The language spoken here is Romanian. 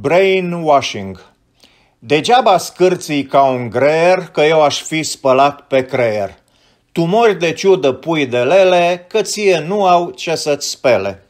Brainwashing. Degeaba scârții ca un greier, că eu aș fi spălat pe creier. Tumori de ciudă pui de lele, că ție nu au ce să-ți spele.